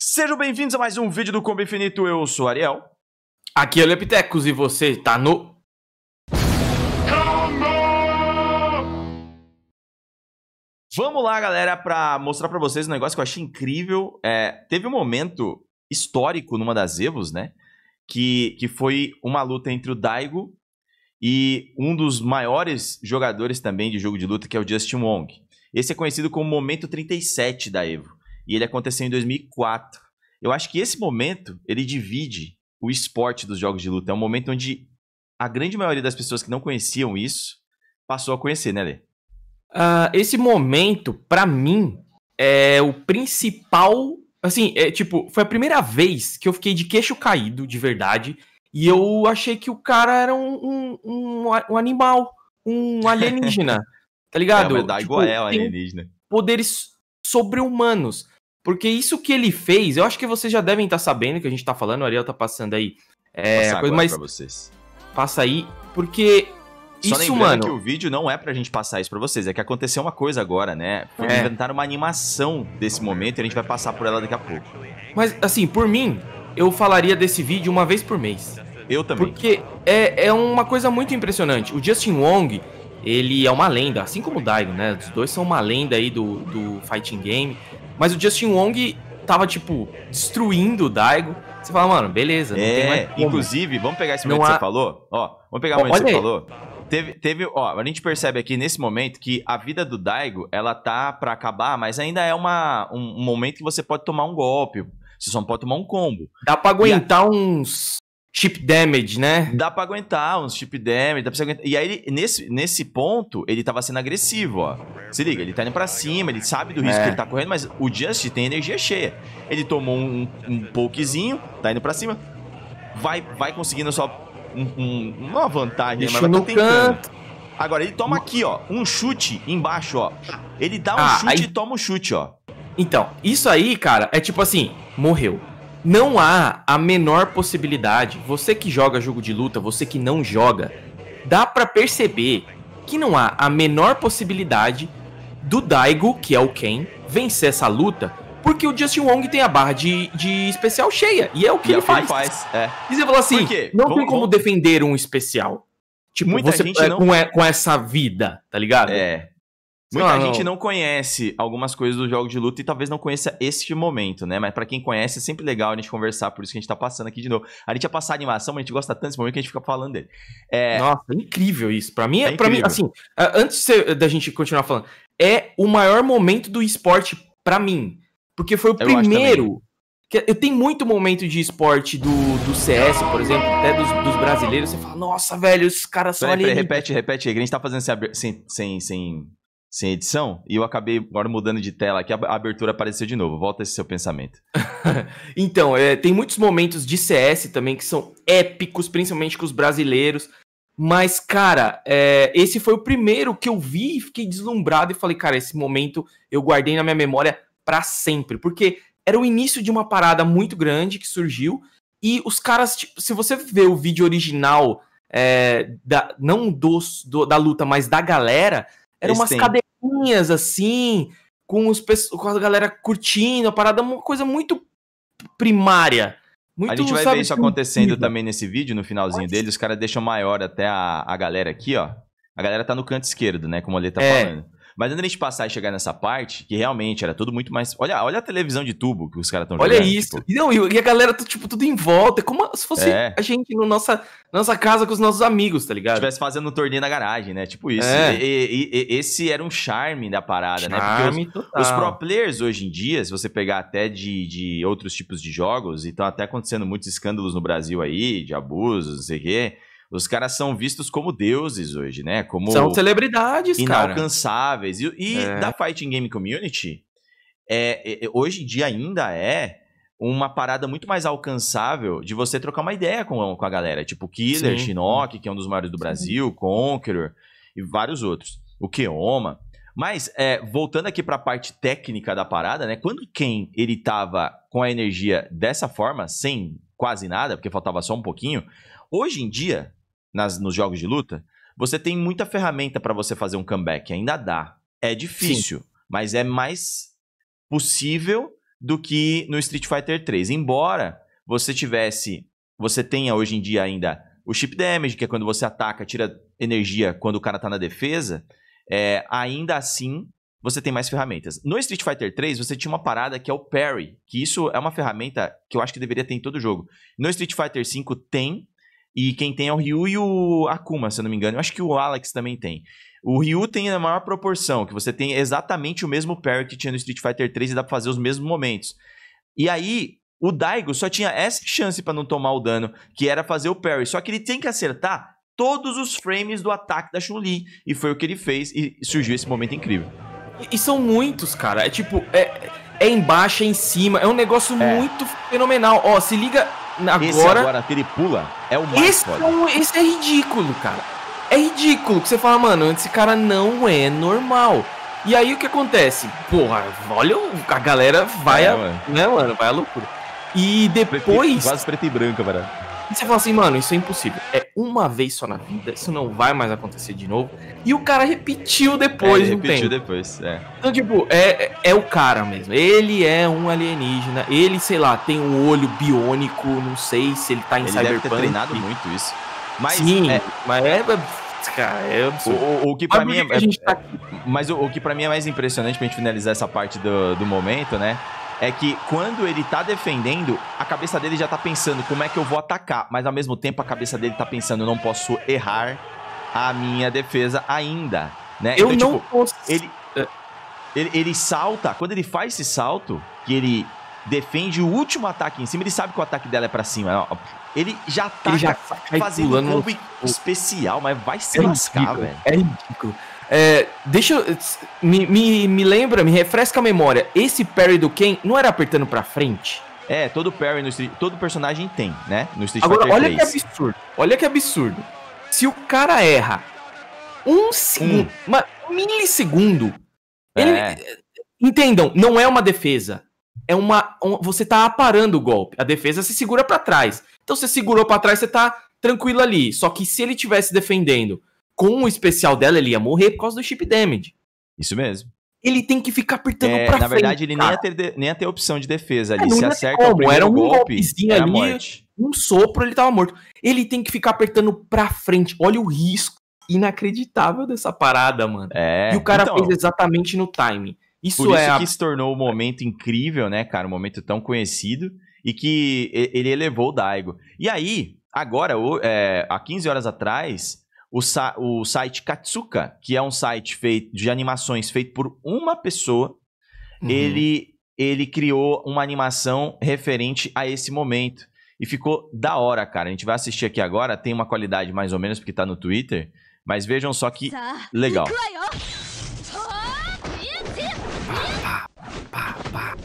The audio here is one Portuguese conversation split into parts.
Sejam bem-vindos a mais um vídeo do Combo Infinito, eu sou Ariel. Aqui é o Lepitecos e você tá no... Combo! Vamos lá, galera, pra mostrar pra vocês um negócio que eu achei incrível. É, teve um momento histórico numa das Evos, né? Que, que foi uma luta entre o Daigo e um dos maiores jogadores também de jogo de luta, que é o Justin Wong. Esse é conhecido como Momento 37 da Evo. E ele aconteceu em 2004. Eu acho que esse momento, ele divide o esporte dos jogos de luta. É um momento onde a grande maioria das pessoas que não conheciam isso passou a conhecer, né, Lê? Uh, esse momento, para mim, é o principal. Assim, é tipo, foi a primeira vez que eu fiquei de queixo caído, de verdade. E eu achei que o cara era um, um, um, um animal, um alienígena. tá é, ligado? É, tipo, igual é o alienígena. Poderes sobre-humanos. Porque isso que ele fez, eu acho que vocês já devem estar tá sabendo que a gente está falando, o Ariel está passando aí. É, mas coisa pra vocês. Passa aí, porque só isso, mano. que o vídeo não é pra gente passar isso pra vocês, é que aconteceu uma coisa agora, né? Foi é. inventar uma animação desse momento e a gente vai passar por ela daqui a pouco. Mas, assim, por mim, eu falaria desse vídeo uma vez por mês. Eu também. Porque é, é uma coisa muito impressionante. O Justin Wong, ele é uma lenda, assim como o Daigo, né? Os dois são uma lenda aí do, do fighting game. Mas o Justin Wong tava, tipo, destruindo o Daigo. Você fala, mano, beleza. É, inclusive, vamos pegar esse momento que você falou. Ó, vamos pegar o momento que você aí. falou. Teve, teve, ó, a gente percebe aqui nesse momento que a vida do Daigo, ela tá para acabar, mas ainda é uma, um, um momento que você pode tomar um golpe. Você só não pode tomar um combo. Dá pra aguentar a... uns chip damage, né? Dá pra aguentar uns chip damage, dá pra aguentar. E aí, nesse, nesse ponto, ele tava sendo agressivo, ó. Se liga, ele tá indo pra cima, ele sabe do risco é. que ele tá correndo, mas o Just tem energia cheia. Ele tomou um, um pokezinho, tá indo pra cima, vai, vai conseguindo só um, um, uma vantagem, Deixa mas vai tá tentando. Agora, ele toma aqui, ó, um chute embaixo, ó. Ele dá um ah, chute aí... e toma um chute, ó. Então, isso aí, cara, é tipo assim, morreu. Não há a menor possibilidade. Você que joga jogo de luta, você que não joga, dá para perceber que não há a menor possibilidade do Daigo, que é o Ken, vencer essa luta, porque o Justin Wong tem a barra de, de especial cheia, e é o que, é ele, faz. faz. É. E você fala assim, não vamos, tem como vamos... defender um especial. Tipo, Muita você, gente é, não... com, é, com essa vida, tá ligado? É, Muita não, gente não. não conhece algumas coisas do jogo de luta e talvez não conheça este momento, né? Mas para quem conhece, é sempre legal a gente conversar, por isso que a gente tá passando aqui de novo. A gente ia passar a animação, mas a gente gosta tanto desse momento que a gente fica falando dele. É... Nossa, é incrível isso. Para mim, é, é para mim, assim, antes da gente continuar falando, é o maior momento do esporte para mim, porque foi o eu primeiro eu tenho muito momento de esporte do, do CS, por exemplo, até dos, dos brasileiros. Você fala, nossa, velho, esses caras são ali. Repete, repete, repete A gente tá fazendo sem, sem, sem, sem edição e eu acabei agora mudando de tela aqui, a abertura apareceu de novo. Volta esse seu pensamento. então, é, tem muitos momentos de CS também que são épicos, principalmente com os brasileiros. Mas, cara, é, esse foi o primeiro que eu vi e fiquei deslumbrado e falei, cara, esse momento eu guardei na minha memória para sempre. Porque era o início de uma parada muito grande que surgiu. E os caras, tipo, se você ver o vídeo original, é, da, não dos, do, da luta, mas da galera, eram umas cadeirinhas assim, com, os, com a galera curtindo a parada, uma coisa muito primária. Muito, a gente vai sabe, ver isso acontecendo também nesse vídeo, no finalzinho Mas... dele. Os caras deixam maior até a, a galera aqui, ó. A galera tá no canto esquerdo, né? Como o Lê tá é. falando. Mas antes de a gente passar e chegar nessa parte, que realmente era tudo muito mais. Olha, olha a televisão de tubo que os caras estão jogando. Olha isso. Tipo... Não, e a galera, tá, tipo, tudo em volta. É como se fosse é. a gente no nossa, nossa casa com os nossos amigos, tá ligado? Estivesse fazendo um torneio na garagem, né? Tipo isso. É. E, e, e, esse era um charme da parada, charme né? Porque os, total. os pro players hoje em dia, se você pegar até de, de outros tipos de jogos, e estão até acontecendo muitos escândalos no Brasil aí, de abusos, não sei o quê. Os caras são vistos como deuses hoje, né? Como são celebridades, inalcançáveis. cara. Inalcançáveis. E, é. da Fighting Game Community, é, é, é, hoje em dia ainda é uma parada muito mais alcançável de você trocar uma ideia com, com a galera. Tipo Killer, Sim. Shinnok, que é um dos maiores do Brasil, Sim. Conqueror e vários outros. O Keoma. Mas, é, voltando aqui para a parte técnica da parada, né? Quando quem ele tava com a energia dessa forma, sem quase nada, porque faltava só um pouquinho, hoje em dia, nas, nos jogos de luta, você tem muita ferramenta para você fazer um comeback. Ainda dá. É difícil, Sim. mas é mais possível do que no Street Fighter 3. Embora você tivesse, você tenha hoje em dia ainda o chip damage, que é quando você ataca, tira energia quando o cara tá na defesa é, ainda assim você tem mais ferramentas. No Street Fighter 3, você tinha uma parada que é o parry, que isso é uma ferramenta que eu acho que deveria ter em todo jogo. No Street Fighter 5 tem, e quem tem é o Ryu e o Akuma, se eu não me engano. Eu acho que o Alex também tem. O Ryu tem a maior proporção, que você tem exatamente o mesmo parry que tinha no Street Fighter 3 e dá pra fazer os mesmos momentos. E aí, o Daigo só tinha essa chance para não tomar o dano, que era fazer o parry. Só que ele tem que acertar todos os frames do ataque da Chun-Li. E foi o que ele fez e surgiu esse momento incrível. E, são muitos, cara. É tipo, é, é embaixo, é em cima. É um negócio é. muito fenomenal. Ó, se liga agora. Esse agora que ele pula é o mais esse foda. É um, esse é ridículo, cara. É ridículo que você fala, mano, esse cara não é normal. E aí o que acontece? Porra, olha, a galera vai é, a, mano. né, mano, vai à loucura. E depois. Preto, quase preto e branco, cara. E você fala assim, mano, isso é impossível. É uma vez só na vida, isso não vai mais acontecer de novo. E o cara repetiu depois, é, ele repetiu depois, é. Então, tipo, é, é, é o cara mesmo. Ele é um alienígena. Ele, sei lá, tem um olho biônico, não sei se ele tá em ele cyberpunk. Ele deve ter treinado muito isso. Mas, Sim, é, mas é, é cara, é absurdo. O, que para mim é- tá mas o, o que para mim é mais impressionante pra gente finalizar essa parte do, do momento, né? é que quando ele tá defendendo, a cabeça dele já tá pensando como é que eu vou atacar, mas ao mesmo tempo a cabeça dele tá pensando, eu não posso errar a minha defesa ainda, né? Eu então, não tipo, posso... Ele, ele, ele salta, quando ele faz esse salto, que ele defende o último ataque em cima, ele sabe que o ataque dela é para cima, é ele já tá fazendo um combo especial, mas vai se é lascar, velho. É ridículo. É, deixa me, me, me lembra, me refresca a memória. Esse parry do Ken não era apertando pra frente? É, todo parry no Street, todo personagem tem, né? No Street Agora, Fighter olha 3. que absurdo. Olha que absurdo. Se o cara erra um segundo, hum. uma milissegundo, é. ele, eh, entendam, não é uma defesa. É uma, um, você tá aparando o golpe. A defesa se segura para trás. Então você segurou para trás, você tá tranquilo ali. Só que se ele tivesse defendendo, com o especial dela, ele ia morrer por causa do chip damage. Isso mesmo. Ele tem que ficar apertando é, pra na frente. Na verdade, ele nem ia, ter, nem ia ter opção de defesa é, ali. É, Se acerta como. o primeiro era um golpe, golpezinho era ali, morte. um sopro, ele tava morto. Ele tem que ficar apertando pra frente. Olha o risco inacreditável dessa parada, mano. É. E o cara então, fez exatamente no time. Isso, é. Isso que se tornou um momento incrível, né, cara? Um momento tão conhecido e que ele elevou o Daigo. E aí, agora, é, há 15 horas atrás, o, o site Katsuka, que é um site feito de animações feito por uma pessoa, uhum. ele, ele criou uma animação referente a esse momento. E ficou da hora, cara. A gente vai assistir aqui agora, tem uma qualidade mais ou menos, porque tá no Twitter. Mas vejam só que tá. legal. Ah, pá, pá, pá,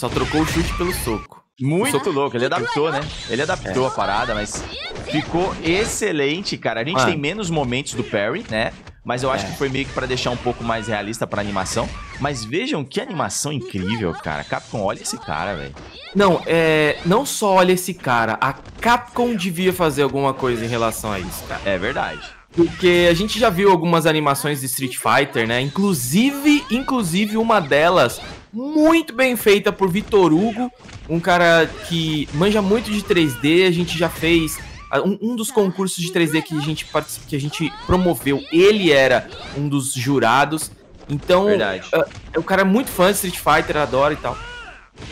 só trocou o chute pelo soco. Muito soco louco, ele adaptou, né? Ele adaptou é. a parada, mas ficou excelente, cara. A gente Mano. Ah. tem menos momentos do parry, né? Mas eu acho é. que foi meio que pra deixar um pouco mais realista pra animação. Mas vejam que animação incrível, cara. Capcom, olha esse cara, velho. Não, é. Não só olha esse cara, a Capcom devia fazer alguma coisa em relação a isso, cara. É verdade. Porque a gente já viu algumas animações de Street Fighter, né? Inclusive, inclusive uma delas muito bem feita por Vitor Hugo, um cara que manja muito de 3D, a gente já fez um, um, dos concursos de 3D que a gente que a gente promoveu, ele era um dos jurados. Então, uh, é um cara muito fã de Street Fighter, adora e tal.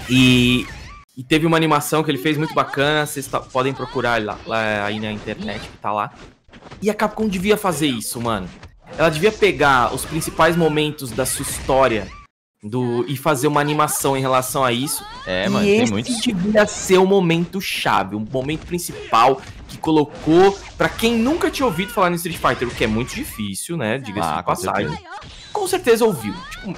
E, e teve uma animação que ele fez muito bacana, vocês podem procurar lá, lá aí na internet que tá lá. E a Capcom devia fazer isso, mano. Ela devia pegar os principais momentos da sua história do e fazer uma animação em relação a isso. É, mano, tem muito. devia ser o um momento chave, um momento principal que colocou para quem nunca tinha ouvido falar no Street Fighter, o que é muito difícil, né? Diga-se ah, de passagem. Com certeza ouviu. Tipo,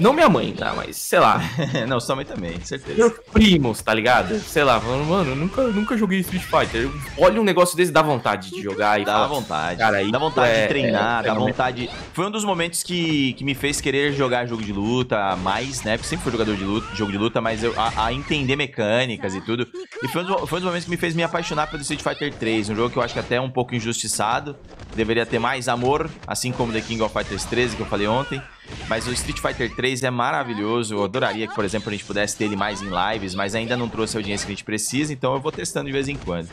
não minha mãe, tá? Mas, sei lá. não, sua mãe também, certeza. Meus primos, tá ligado? Sei lá, mano, mano nunca, nunca joguei Street Fighter. Olha um negócio desse, dá vontade de jogar. E dá fala, vontade. Cara, dá vontade é, de treinar, é, dá vontade... Foi um dos momentos que, que me fez querer jogar jogo de luta mais, né? Porque sempre fui jogador de luta, jogo de luta, mas eu, a, a entender mecânicas e tudo. E foi um, dos, foi um dos momentos que me fez me apaixonar pelo Street Fighter 3, um jogo que eu acho que é até é um pouco injustiçado. Deveria ter mais amor, assim como The King of Fighters 13, que eu falei ontem. Mas o Street Fighter 3 é maravilhoso. Eu adoraria que, por exemplo, a gente pudesse ter ele mais em lives, mas ainda não trouxe a audiência que a gente precisa, então eu vou testando de vez em quando.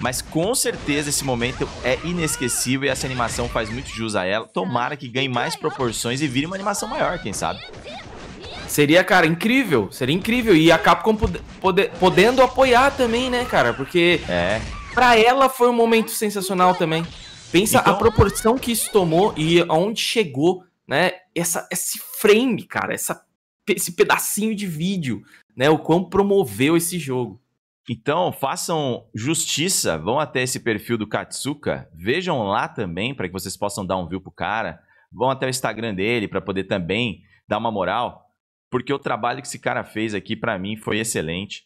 Mas com certeza esse momento é inesquecível e essa animação faz muito jus a ela. Tomara que ganhe mais proporções e vire uma animação maior, quem sabe. Seria, cara, incrível. Seria incrível. E a Capcom pod podendo apoiar também, né, cara? Porque é. pra ela foi um momento sensacional também. Pensa então... a proporção que isso tomou e aonde chegou, né? Essa, esse frame, cara, essa, esse pedacinho de vídeo, né? O quão promoveu esse jogo. Então, façam justiça, vão até esse perfil do Katsuka, vejam lá também para que vocês possam dar um view pro cara, vão até o Instagram dele para poder também dar uma moral, porque o trabalho que esse cara fez aqui para mim foi excelente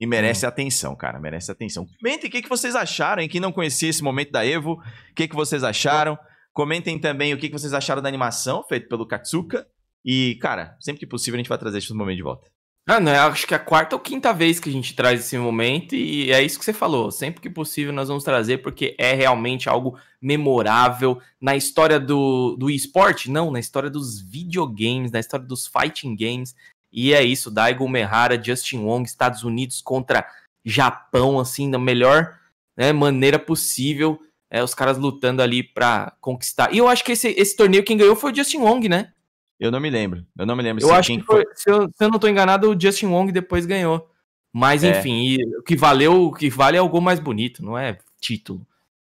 e merece hum. atenção, cara, merece atenção. Comentem o que, que vocês acharam, hein? Quem não conhecia esse momento da Evo, o que, que vocês acharam? Comentem também o que, que vocês acharam da animação feita pelo Katsuka e, cara, sempre que possível a gente vai trazer esse momento de volta. Ah, não, acho que é a quarta ou quinta vez que a gente traz esse momento e é isso que você falou. Sempre que possível nós vamos trazer porque é realmente algo memorável na história do, do esporte, não, na história dos videogames, na história dos fighting games. E é isso, Daigo Mehara, Justin Wong, Estados Unidos contra Japão, assim, da melhor né, maneira possível. É, os caras lutando ali para conquistar. E eu acho que esse, esse torneio quem ganhou foi o Justin Wong, né? Eu não me lembro. Eu não me lembro. Eu acho que foi, foi. Se, eu, se, eu, não estou enganado, o Justin Wong depois ganhou. Mas é. enfim, o que valeu, o que vale é o gol mais bonito, não é título.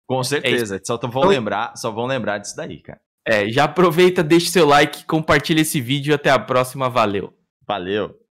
Com é certeza. É só vão então, lembrar, só vão lembrar disso daí, cara. É, já aproveita, deixa seu like, compartilha esse vídeo até a próxima. Valeu. Valeu.